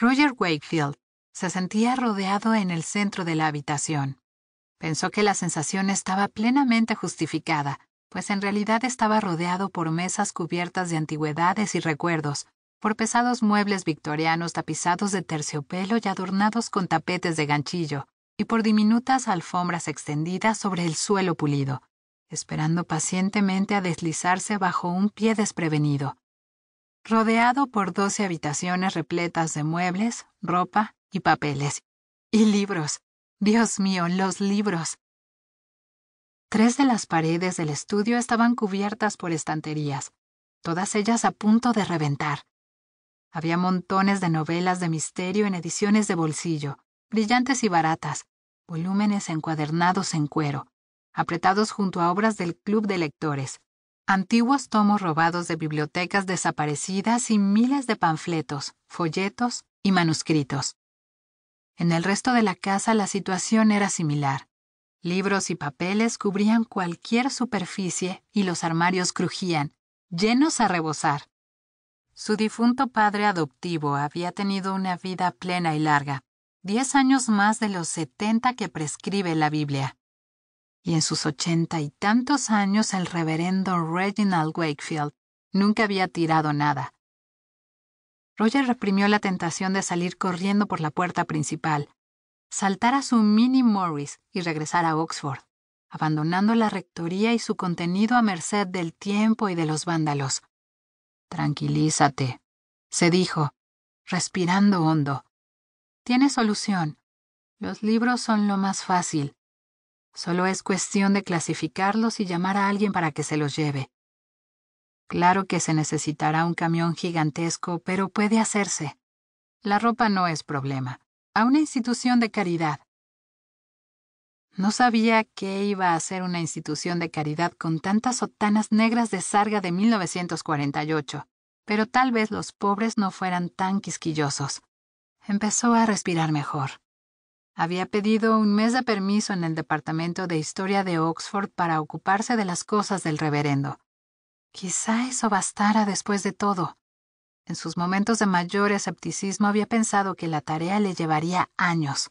Roger Wakefield se sentía rodeado en el centro de la habitación. Pensó que la sensación estaba plenamente justificada, pues en realidad estaba rodeado por mesas cubiertas de antigüedades y recuerdos, por pesados muebles victorianos tapizados de terciopelo y adornados con tapetes de ganchillo, y por diminutas alfombras extendidas sobre el suelo pulido, esperando pacientemente a deslizarse bajo un pie desprevenido rodeado por doce habitaciones repletas de muebles, ropa y papeles. Y libros. Dios mío, los libros. Tres de las paredes del estudio estaban cubiertas por estanterías, todas ellas a punto de reventar. Había montones de novelas de misterio en ediciones de bolsillo, brillantes y baratas, volúmenes encuadernados en cuero, apretados junto a obras del club de lectores, antiguos tomos robados de bibliotecas desaparecidas y miles de panfletos, folletos y manuscritos. En el resto de la casa la situación era similar. Libros y papeles cubrían cualquier superficie y los armarios crujían, llenos a rebosar. Su difunto padre adoptivo había tenido una vida plena y larga, diez años más de los setenta que prescribe la Biblia y en sus ochenta y tantos años el reverendo Reginald Wakefield nunca había tirado nada. Roger reprimió la tentación de salir corriendo por la puerta principal, saltar a su mini Morris y regresar a Oxford, abandonando la rectoría y su contenido a merced del tiempo y de los vándalos. Tranquilízate, se dijo, respirando hondo. Tiene solución. Los libros son lo más fácil. Solo es cuestión de clasificarlos y llamar a alguien para que se los lleve. Claro que se necesitará un camión gigantesco, pero puede hacerse. La ropa no es problema. A una institución de caridad. No sabía qué iba a hacer una institución de caridad con tantas sotanas negras de sarga de 1948, pero tal vez los pobres no fueran tan quisquillosos. Empezó a respirar mejor. Había pedido un mes de permiso en el Departamento de Historia de Oxford para ocuparse de las cosas del reverendo. Quizá eso bastara después de todo. En sus momentos de mayor escepticismo había pensado que la tarea le llevaría años.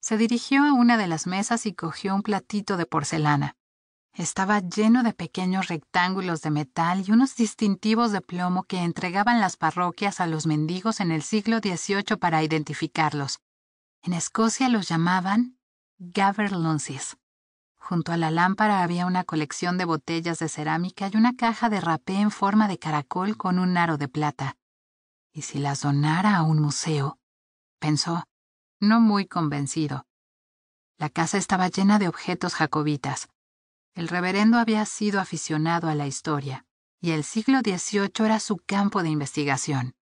Se dirigió a una de las mesas y cogió un platito de porcelana. Estaba lleno de pequeños rectángulos de metal y unos distintivos de plomo que entregaban las parroquias a los mendigos en el siglo XVIII para identificarlos. En Escocia los llamaban Lunsys. Junto a la lámpara había una colección de botellas de cerámica y una caja de rapé en forma de caracol con un aro de plata. ¿Y si las donara a un museo? pensó, no muy convencido. La casa estaba llena de objetos jacobitas. El reverendo había sido aficionado a la historia, y el siglo XVIII era su campo de investigación.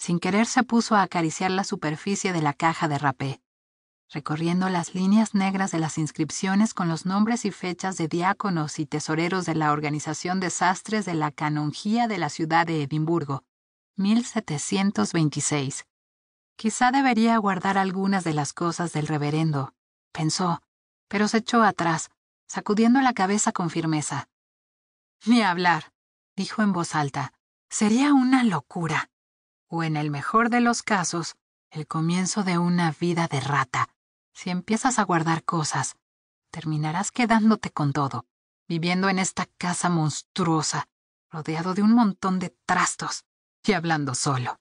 Sin querer se puso a acariciar la superficie de la caja de rapé, recorriendo las líneas negras de las inscripciones con los nombres y fechas de diáconos y tesoreros de la Organización de Sastres de la Canonjía de la ciudad de Edimburgo, 1726. Quizá debería guardar algunas de las cosas del reverendo, pensó, pero se echó atrás, sacudiendo la cabeza con firmeza. Ni hablar, dijo en voz alta. Sería una locura o en el mejor de los casos, el comienzo de una vida de rata. Si empiezas a guardar cosas, terminarás quedándote con todo, viviendo en esta casa monstruosa, rodeado de un montón de trastos y hablando solo.